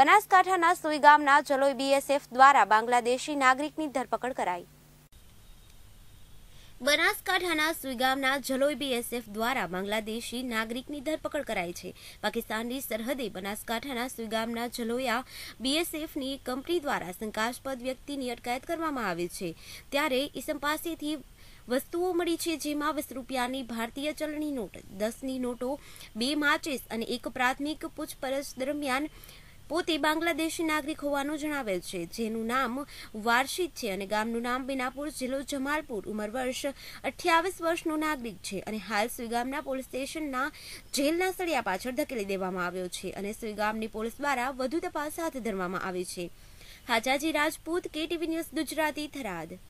બનાસકાંઠાના સુઈ ગામના જલોઈ બીએસએફ દ્વારા બાંગ્લાદેશી નાગરિકની ધરપકડ કરાઈ બનાસકાંઠાના સુઈગામના જલોઈ બીએસએફ દ્વારા બાંગ્લાદેશી નાગરિકની ધરપકડ કરાઈ છે પાકિસ્તાનની સરહદે બનાસકાંઠાના સુઈગામના જલોયા બીએસએફની કંપની દ્વારા શંકાસ્પદ વ્યક્તિની અટકાયત કરવામાં આવી છે ત્યારે ઈસમ પાસેથી વસ્તુઓ મળી છે જેમાં વીસ રૂપિયાની ભારતીય ચલણી નોટ દસની નોટો બે માચીસ અને એક પ્રાથમિક પૂછપરછ દરમિયાન પોતે બાંગ્લાદેશી નાગરિક હોવાનું જણાવેલ છે જેનું નામ વાર્ષિત છે અને ગામનું નામ બિનાપુર જિલ્લો જમાલપુર ઉંમર વર્ષ અઠ્યાવીસ વર્ષનો નાગરિક છે અને હાલ સુઈગામના પોલીસ સ્ટેશનના જેલના સળિયા પાછળ ધકેલી દેવામાં આવ્યો છે અને સુઈગામની પોલીસ દ્વારા વધુ તપાસ હાથ ધરવામાં આવી છે હાજાજી રાજપૂત કેટીવી ન્યૂઝ ગુજરાતી થરાદ